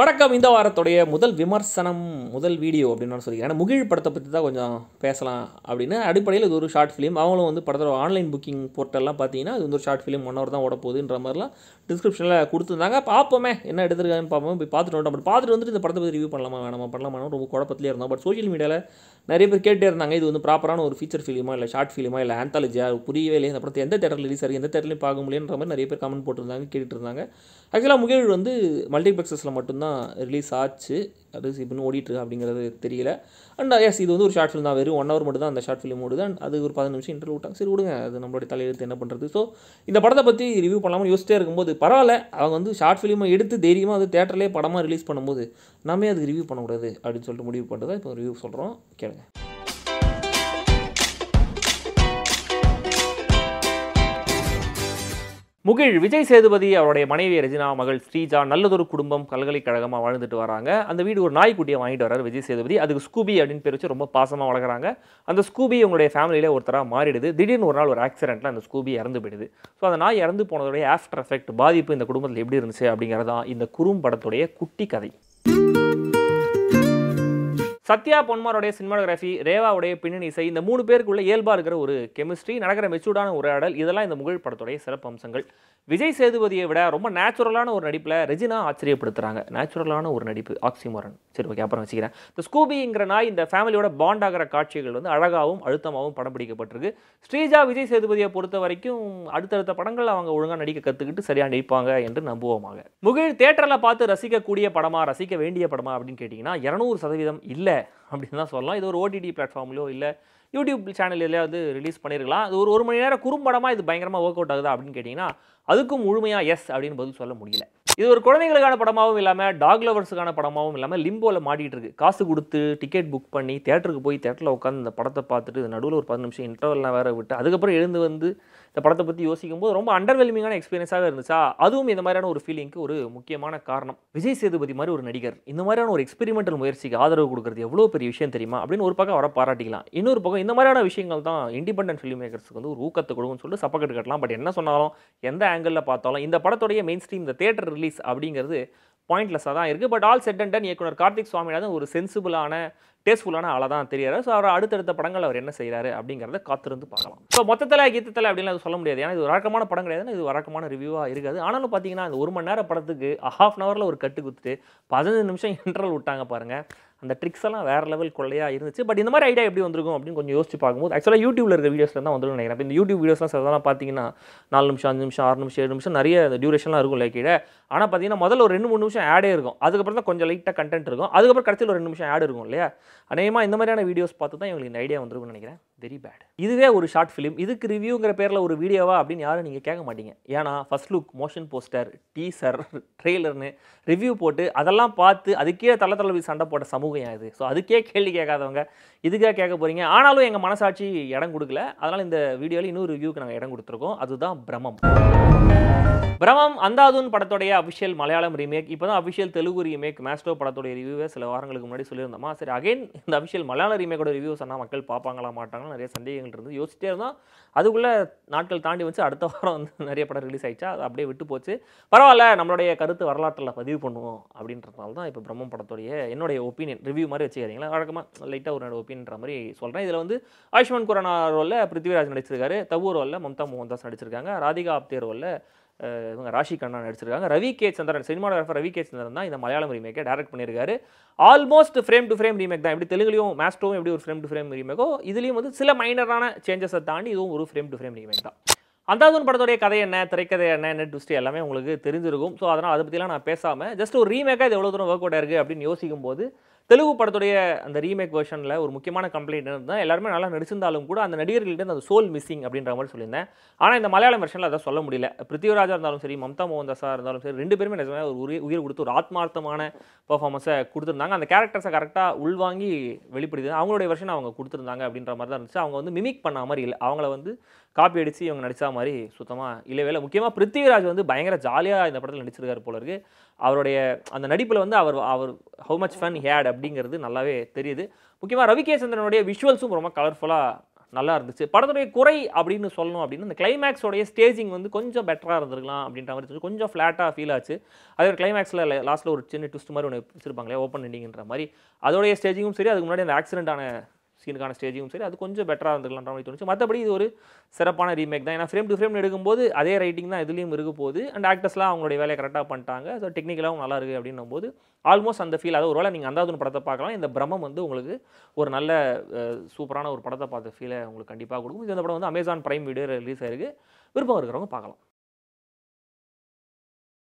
வணக்கம் இந்த வாரத்துடைய முதல் விமர்சனம் முதல் வீடியோ அப்படின்னு நான் சொல்லிக்கிறேன் முகிழ் படத்தை பற்றி தான் கொஞ்சம் பேசலாம் அப்படின்னு அடிப்படையில் இது ஒரு ஷார்ட் ஃபிலிம் அவங்களும் வந்து படத்தில் ஆன்லைன் புக்கிங் போர்ட்டல்லாம் பார்த்தீங்கன்னா இது வந்து ஒரு ஷார்ட் ஃபிலிம் ஒன் ஹவர் தான் ஓட போகுதுன்ற மாதிரிலாம் டிஸ்கிரிப்ஷனில் கொடுத்துருந்தாங்க பார்ப்போமே என்ன எடுத்துருக்காங்கன்னு பார்ப்போம் இப்போ பார்த்துட்டு அப்படி பார்த்துட்டு வந்துட்டு இந்த படத்தை பற்றி ரிவ்யூ பண்ணலாமா வேணாமா பண்ணலாமா ரொம்ப குழப்பத்திலே இருந்தோம் பட் சோஷியல் மீடியாவில் நிறைய பேர் கேட்டே இருந்தாங்க இது வந்து ப்ராப்பரான ஒரு ஃபீச்சர் ஃபிலிமா இல்லை ஷார்ட் ஃபிலிமா இல்லை ஆந்தாலஜியா புரியவே இல்லை இந்த படத்தை எந்த தேட்டரில் ரிலீஸ் ஆகி எந்த தேட்டர்லையும் பார்க்க முடியலன்ற மாதிரி நிறைய பேர் கமெண்ட் போட்டிருந்தாங்க கேட்டுட்டு இருந்தாங்க ஆக்சுவலாக முகிழ் வந்து மல்டிப்ளெக்ஸஸில் மட்டும்தான் தான் ரிலீஸ் ஆச்சு அது இப்போ ஓடிட்டுருக்கு அப்படிங்கிறது தெரியல அண்ட் எஸ் uh, இது வந்து ஒரு ஷார்ட் ஃபிலிம் தான் வெறும் ஒன் ஹவர் மட்டும் தான் அந்த ஷார்ட் ஃபிலிம் ஓடுது அண்ட் அது ஒரு பதினஞ்சு நிமிஷம் இன்டர்வியூ விட்டாங்க சரி விடுங்க அது நம்மளுடைய தலையெழுத்து என்ன பண்ணுறது ஸோ இந்த படத்தை பற்றி ரிவ்யூ பண்ணாமல் யோசிச்சிட்டே இருக்கும்போது பரவாயில்ல அவங்க வந்து ஷார்ட் ஃபிலிமை எடுத்து தைரியமாக அது தேட்டர்லேயே படமாக ரிலீஸ் பண்ணும்போது நாமே அதுக்கு ரிவ்யூ பண்ணக்கூடாது அப்படின்னு சொல்லிட்டு முடிவு பண்ணுறதா இப்போ ரிவ்யூ சொல்கிறோம் கேளுங்க முகிழ் விஜய் சேதுபதி அவருடைய மனைவி ரஜினா மகள் ஸ்ரீஜா நல்லதொரு குடும்பம் பல்கலைக்கழகமாக வாழ்ந்துட்டு வராங்க அந்த வீடு ஒரு நாய்க்குட்டியை வாங்கிட்டு வராரு விஜய் சேதுபதி அதுக்கு ஸ்கூபி அப்படின்னு பேர் வச்சு ரொம்ப பாசமாக வளர்கிறாங்க அந்த ஸ்கூபி உங்களுடைய ஃபேமிலியில் ஒருத்தராக மாறிடுது திடீர்னு ஒரு நாள் ஒரு ஆக்சிடென்ட்டில் அந்த ஸ்கூபி இறந்து போயிடுது ஸோ அந்த நாய் இறந்து போனதுடைய ஆஃப்டர் எஃபெக்ட் பாதிப்பு இந்த குடும்பத்தில் எப்படி இருந்துச்சு அப்படிங்கிறதான் இந்த குறும்படத்துடைய குட்டி கதை சத்யா பொன்மாரோடைய சினிமாகிராஃபி ரேவாவுடைய பின்னணி இசை இந்த மூணு பேருக்குள்ள இயல்பாக இருக்கிற ஒரு கெமிஸ்ட்ரி நடக்கிற மெச்சூர்டான உரையாடல் இதெல்லாம் இந்த முகழ் படத்துடைய சிறப்பு அம்சங்கள் விஜய் சேதுபதியை விட ரொம்ப நேச்சுரலான ஒரு நடிப்பில் ரெஜினா ஆச்சரியப்படுத்துகிறாங்க நேச்சுரலான ஒரு நடிப்பு ஆக்சிமரன் சரி ஓகே அப்புறம் வச்சுக்கிறேன் இந்த ஸ்கூபிங்கிற நாய் இந்த ஃபேமிலியோட பாண்ட் ஆகிற காட்சிகள் வந்து அழகாகவும் அழுத்தமாகவும் படம் பிடிக்கப்பட்டிருக்கு ஸ்ரீஜா விஜய் சேதுபதியை பொறுத்த வரைக்கும் அடுத்தடுத்த படங்கள் அவங்க ஒழுங்காக நடிக்க கற்றுக்கிட்டு சரியாக நடிப்பாங்க என்று நம்புவோமாக முகில் தேட்டரில் பார்த்து ரசிக்கக்கூடிய படமா ரசிக்க வேண்டிய படமா அப்படின்னு கேட்டிங்கன்னா இரநூறு சதவீதம் இல்லை அப்படின்னு தான் சொல்லலாம் இது ஒரு ஓடிடி பிளாட்ஃபார்ம்லையோ இல்லை யூடியூப் சேனல் எதுலையாவது ரிலீஸ் பண்ணியிருக்கலாம் அது ஒரு ஒரு மணி நேரம் குறும்படமாக இது பயங்கரமாக ஒர்க் அவுட் ஆகுதா அப்படின்னு கேட்டிங்கன்னா அதுக்கும் முழுமையாக எஸ் அப்படின்னு பதில் சொல்ல முடியல இது ஒரு குழந்தைங்களுக்கான படமாகவும் இல்லாமல் டாக் லவர்ஸுக்கான படமாகவும் இல்லாமல் லிம்போவில் மாட்டிகிட்டு இருக்குது காசு கொடுத்து டிக்கெட் புக் பண்ணி தேட்டருக்கு போய் தேட்டரில் உட்காந்து இந்த படத்தை பார்த்துட்டு நடுவில் ஒரு பதினஞ்சு நிமிஷம் இன்டர்வெல்லாம் வேறு விட்டு அதுக்கப்புறம் எழுந்து வந்து இந்த படத்தை பற்றி யோசிக்கும் போது ரொம்ப அண்டர்வெல்மிங்கான எக்ஸ்பீரியன்ஸாக இருந்துச்சா அதுவும் இந்த மாதிரியான ஒரு ஃபீலிங்க்கு ஒரு முக்கியமான காரணம் விஜய் சேதுபதி மாதிரி ஒரு நடிகர் இந்த மாதிரியான ஒரு எக்ஸ்பெரிமெண்டல் முயற்சிக்கு ஆதரவு கொடுக்குறது எவ்வளோ பெரிய விஷயம் தெரியுமா அப்படின்னு ஒரு பக்கம் வர பாராட்டிக்கலாம் இன்னொரு பக்கம் இந்த மாதிரியான விஷயங்கள் தான் இண்டிபெண்டன்ட் ஃபிலிம் மேக்கர்ஸுக்கு வந்து ஒரு ஊக்கத்தை கொடுக்கும்னு சொல்லிட்டு சப்பக்கட்டு கட்டலாம் பட் என்ன சொன்னாலும் எந்த ஆங்கிளில் பார்த்தாலும் இந்த படத்துடைய மெயின் ஸ்ட்ரீம் இந்த தேட்டர் ரிலீஸ் அப்படிங்கிறது பாயிண்ட்லெஸ்ஸாக தான் இருக்குது but all set and done இயக்குனர் கார்த்திக் சுவாமிநாதன் ஒரு சென்சிபிளான டேஸ்ட்ஃபுல்லான ஆளாக தான் தெரியாரு ஸோ அவர் அடுத்தடுத்த படங்கள் அவர் என்ன செய்கிறாரு அப்படிங்கிறத காத்திருந்து பார்க்கலாம் ஸோ மொத்தத்தில் கீத்தத்தில் அது சொல்ல முடியாது ஏன்னா இது வழக்கமான படம் கிடையாது இது வழக்கமான ரிவ்யூவாக இருக்காது ஆனாலும் பார்த்தீங்கன்னா அந்த ஒரு மணி நேரம் படத்துக்கு ஹாஃப் அன் ஹவரில் ஒரு கட்டு குத்துட்டு பதினஞ்சு நிமிஷம் இன்டர்வல் விட்டாங்க பாருங்கள் அந்த ட்ரிக்ஸ் எல்லாம் வேறு லெவல் கொள்ளையாக இருந்துச்சு பட் இந்த மாதிரி ஐடியா எப்படி வந்திருக்கும் அப்படின்னு கொஞ்சம் யோசிச்சு பார்க்கும்போது ஆக்சுவலாக யூடியூப்ல இருக்கிற வீடியோஸ்ல தான் வந்துடும் நினைக்கிறேன் இந்த யூடியூப் வீடியோஸ்லாம் சாதாரண பார்த்தீங்கன்னா நாலு நிமிஷம் அஞ்சு நிமிஷம் ஆறு நிமிஷம் ஏழு நிமிஷம் நிறைய டியூரேஷன்லாம் இருக்கும் கீழே ஆனால் பார்த்தீங்கன்னா முதல்ல ஒரு ரெண்டு மூணு நிமிஷம் ஆடே இருக்கும் அதுக்கப்புறம் தான் கொஞ்சம் லைட்டாக கண்டென்ட் இருக்கும் அதுக்கப்புறம் கடைசியில் ஒரு ரெண்டு நிமிஷம் ஆட் இருக்கும் இல்லையா அநேகமாக இந்த மாதிரியான வீடியோஸ் பார்த்து தான் இவங்களுக்கு இந்த ஐடியா வந்துருக்குன்னு நினைக்கிறேன் வெரி பேட் இதுவே ஒரு ஷார்ட் ஃபிலிம் இதுக்கு ரிவ்யூங்கிற பேரில் ஒரு வீடியோவா அப்படின்னு யாரும் நீங்கள் கேட்க மாட்டீங்க ஏன்னா first look motion poster teaser ட்ரெய்லர்னு ரிவ்யூ போட்டு அதெல்லாம் பார்த்து அதுக்கே தள்ள தளபதி சண்டை போட்ட சமூகம் இது ஸோ அதுக்கே கேள்வி கேட்காதவங்க இதுக்காக கேட்க போகிறீங்க ஆனாலும் எங்கள் மனசாட்சி இடம் கொடுக்கல அதனால் இந்த வீடியோவில் இன்னொரு ரிவ்யூக்கு நாங்கள் இடம் கொடுத்துருக்கோம் அதுதான் பிரமம் பிரமம் அந்தாதுன் படத்துடைய அஃபிஷியல் மலையாளம் ரீமேக் இப்போ தான் அஃபிஷியல் தெலுங்கு ரீமேக் மேஸ்டோ படத்துடைய ரிவ்யூவே சில வாரங்களுக்கு முன்னாடி சொல்லியிருந்தோமா சரி அகைன் இந்த அஃபிஷியல் மலையாள ரீமேக்கோட ரிவ்யூ சொன்னால் மக்கள் பார்ப்பாங்களா மாட்டாங்க பண்ணுறாங்க நிறைய சந்தேகங்கள் இருந்து யோசிச்சிட்டே இருந்தால் அதுக்குள்ளே நாட்கள் தாண்டி வச்சு அடுத்த வாரம் வந்து நிறைய படம் ரிலீஸ் ஆயிடுச்சா அது அப்படியே விட்டு போச்சு பரவாயில்ல நம்மளுடைய கருத்து வரலாற்றில் பதிவு பண்ணுவோம் அப்படின்றதுனால தான் இப்போ பிரம்மம் படத்துடைய என்னுடைய ஒப்பீனியன் ரிவ்யூ மாதிரி வச்சுக்காதீங்களா வழக்கமாக லைட்டாக ஒரு ஒப்பீனியன்ற மாதிரி சொல்கிறேன் இதில் வந்து ஆயுஷ்மான் குரானா ரோலில் பிருத்விராஜ் நடிச்சிருக்காரு தவூர் ரோலில் மம்தா மோகன்தாஸ் நடிச்சிருக்காங்க ராதிகா ஆப்தே ரோலில் இவங்க ராஷி கண்ணா நடிச்சிருக்காங்க Ravi K Chandran cinematographer Ravi K Chandran தான் இந்த மலையாளம் ரீமேக்கை டேரக்ட் பண்ணியிருக்காரு almost frame to frame remake தான் எப்படி தெலுங்குலையும் மேஸ்டோவும் எப்படி ஒரு ஃப்ரேம் டு ஃப்ரேம் ரீமேக்கோ இதுலேயும் வந்து சில மைனரான சேஞ்சஸை தாண்டி இதுவும் ஒரு ஃப்ரேம் டு ஃப்ரேம் ரீமேக் தான் அந்தாதூன் படத்துடைய கதை என்ன திரைக்கதை என்ன என்ன ட்விஸ்ட் எல்லாமே உங்களுக்கு தெரிஞ்சிருக்கும் ஸோ அதனால் அதை பற்றிலாம் நான் பேசாமல் ஜஸ்ட் ஒரு ரீமேக்காக இது எவ்வளோ தூரம் ஒர்க் அவுட் இருக்குது அப்படின்னு யோசிக்கும் போது தெலுங்கு படத்துடைய அந்த ரீமேக் வெர்ஷனில் ஒரு முக்கியமான கம்ப்ளைண்ட் இருந்தால் எல்லாருமே நல்லா நடிச்சிருந்தாலும் கூட அந்த நடிகர்கள்ட்ட அந்த சோல் மிஸ்ஸிங் அப்படின்ற மாதிரி சொல்லியிருந்தேன் ஆனால் இந்த மலையாளம் வெர்ஷனில் அதை சொல்ல முடியல பிருத்திவராஜா இருந்தாலும் சரி மம்தா மோகன்தாஸாக இருந்தாலும் சரி ரெண்டு பேருமே நிஜமே ஒரு உயிர் உயிர் கொடுத்து ஒரு ஆத்மார்த்தமான பர்ஃபார்மன்ஸை கொடுத்துருந்தாங்க அந்த கேரக்டர்ஸை கரெக்டாக உள்வாங்கி வெளிப்படுது அவங்களுடைய வெர்ஷன் அவங்க கொடுத்துருந்தாங்க அப்படின்ற மாதிரி தான் இருந்துச்சு அவங்க வந்து மிமிக் பண்ண மாதிரி இல்லை அவங்கள வந்து காப்பி அடித்து இவங்க நடித்தா மாதிரி சுத்தமாக இல்லை இல்லை முக்கியமாக பிருத்திவிராஜ் வந்து பயங்கர ஜாலியாக இந்த படத்தில் நடிச்சிருக்காரு போல இருக்கு அவருடைய அந்த நடிப்பில் வந்து அவர் அவர் ஹவு மச் ஃபன் ஹேட் அப்படிங்கிறது நல்லாவே தெரியுது முக்கியமாக ரவிகேசந்திரனுடைய விஷுவல்ஸும் ரொம்ப கலர்ஃபுல்லாக நல்லா இருந்துச்சு படத்துடைய குறை அப்படின்னு சொல்லணும் அப்படின்னு இந்த கிளைமேக்ஸோடைய ஸ்டேஜிங் வந்து கொஞ்சம் பெட்டராக இருந்திருக்கலாம் அப்படின்ற மாதிரி கொஞ்சம் ஃப்ளாட்டாக ஃபீல் ஆச்சு அதே ஒரு கிளைமேக்ஸில் லாஸ்ட்டில் ஒரு சின்ன ட்விஸ்ட் மாதிரி ஒன்று வச்சிருப்பாங்களே ஓப்பன் எண்டிங்கிற மாதிரி அதோடைய ஸ்டேஜிங்கும் சரி அதுக்கு முன்னாடி அந்த ஆக்சிடென்ட் ஆன சீனுக்கான ஸ்டேஜும் சரி அது கொஞ்சம் பெட்டராக இருந்துக்கலாம்ன்ற மாதிரி தோணுச்சு மற்றபடி இது ஒரு சிறப்பான ரீமேக் தான் ஏன்னா ஃப்ரேம் டு ஃப்ரேம் எடுக்கும்போது அதே ரைட்டிங் தான் இதுலேயும் இருக்க போகுது அண்ட் ஆக்டர்ஸ்லாம் அவங்களுடைய வேலையை கரெக்டாக பண்ணிட்டாங்க ஸோ டெக்னிக்கலாகவும் நல்லா இருக்குது அப்படின்னும் போது ஆல்மோஸ்ட் அந்த ஃபீல் அதாவது ஒரு வேலை நீங்கள் அந்தாதுன் படத்தை பார்க்கலாம் இந்த பிரமம் வந்து உங்களுக்கு ஒரு நல்ல சூப்பரான ஒரு படத்தை பார்த்த ஃபீலை உங்களுக்கு கண்டிப்பாக கொடுக்கும் இது இந்த படம் வந்து அமேசான் ப்ரைம் வீடியோ ரிலீஸ் ஆயிருக்கு விருப்பம் இருக்கிறவங்க பார்க்கலாம்